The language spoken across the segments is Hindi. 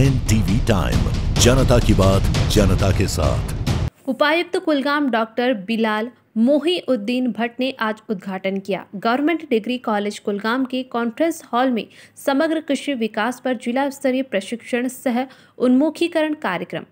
एन टीवी टाइम जनता की बात जनता के साथ उपायुक्त कुलगाम डॉक्टर बिलाल मोहीउद्दीन भट्ट ने आज उद्घाटन किया गवर्नमेंट डिग्री कॉलेज कुलगाम के कॉन्फ्रेंस हॉल में समग्र कृषि विकास पर जिला स्तरीय प्रशिक्षण सह उन्मुखीकरण कार्यक्रम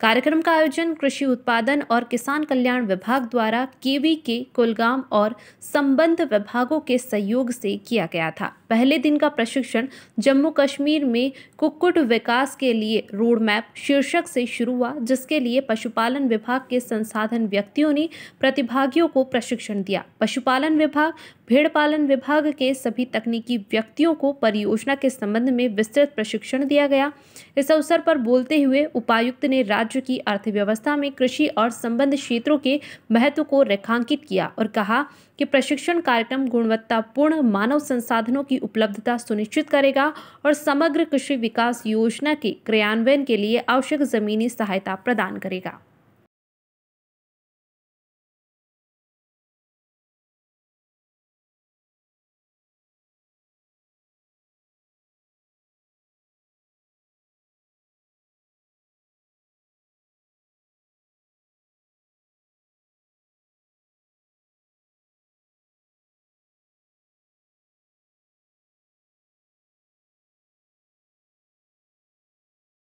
कार्यक्रम का आयोजन कृषि उत्पादन और किसान कल्याण विभाग द्वारा केवी के कुलगाम और संबंध विभागों के सहयोग से किया गया था पहले दिन का प्रशिक्षण जम्मू कश्मीर में कुक्कुट विकास के लिए रोड मैप शीर्षक से शुरू हुआ जिसके लिए पशुपालन विभाग के संसाधन व्यक्तियों ने प्रतिभागियों को प्रशिक्षण दिया पशुपालन विभाग भेड़ पालन विभाग के सभी तकनीकी व्यक्तियों को परियोजना के संबंध में विस्तृत प्रशिक्षण दिया गया इस अवसर पर बोलते हुए उपायुक्त ने राज्य की अर्थव्यवस्था में कृषि और संबंध क्षेत्रों के महत्व को रेखांकित किया और कहा कि प्रशिक्षण कार्यक्रम गुणवत्तापूर्ण मानव संसाधनों की उपलब्धता सुनिश्चित करेगा और समग्र कृषि विकास योजना के क्रियान्वयन के लिए आवश्यक जमीनी सहायता प्रदान करेगा